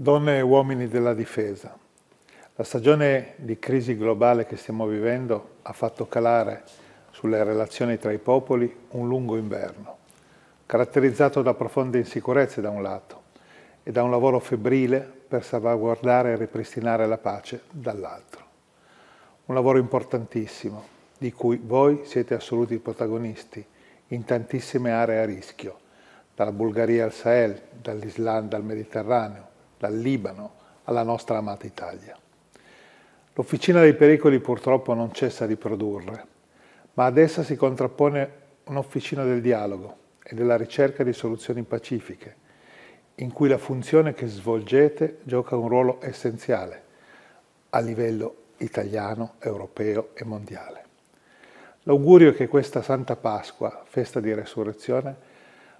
Donne e uomini della difesa, la stagione di crisi globale che stiamo vivendo ha fatto calare sulle relazioni tra i popoli un lungo inverno, caratterizzato da profonde insicurezze da un lato e da un lavoro febbrile per salvaguardare e ripristinare la pace dall'altro. Un lavoro importantissimo, di cui voi siete assoluti protagonisti in tantissime aree a rischio, dalla Bulgaria al Sahel, dall'Islanda al Mediterraneo, dal Libano alla nostra amata Italia. L'Officina dei Pericoli purtroppo non cessa di produrre, ma ad essa si contrappone un'officina del dialogo e della ricerca di soluzioni pacifiche, in cui la funzione che svolgete gioca un ruolo essenziale a livello italiano, europeo e mondiale. L'augurio è che questa Santa Pasqua, festa di resurrezione,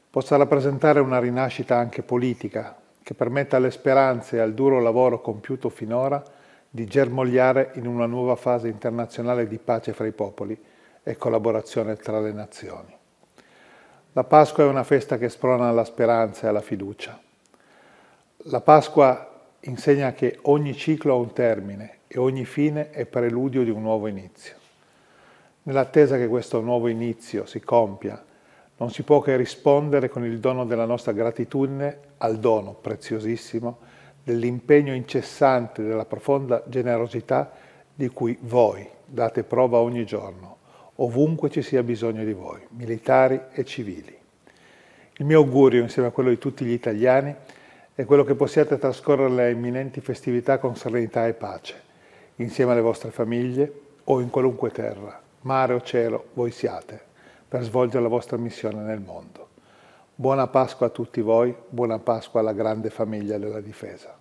possa rappresentare una rinascita anche politica che permetta alle speranze e al duro lavoro compiuto finora di germogliare in una nuova fase internazionale di pace fra i popoli e collaborazione tra le nazioni. La Pasqua è una festa che sprona alla speranza e alla fiducia. La Pasqua insegna che ogni ciclo ha un termine e ogni fine è preludio di un nuovo inizio. Nell'attesa che questo nuovo inizio si compia non si può che rispondere con il dono della nostra gratitudine al dono preziosissimo dell'impegno incessante, della profonda generosità di cui voi date prova ogni giorno, ovunque ci sia bisogno di voi, militari e civili. Il mio augurio, insieme a quello di tutti gli italiani, è quello che possiate trascorrere le imminenti festività con serenità e pace, insieme alle vostre famiglie o in qualunque terra, mare o cielo, voi siate, per svolgere la vostra missione nel mondo. Buona Pasqua a tutti voi, buona Pasqua alla grande famiglia della difesa.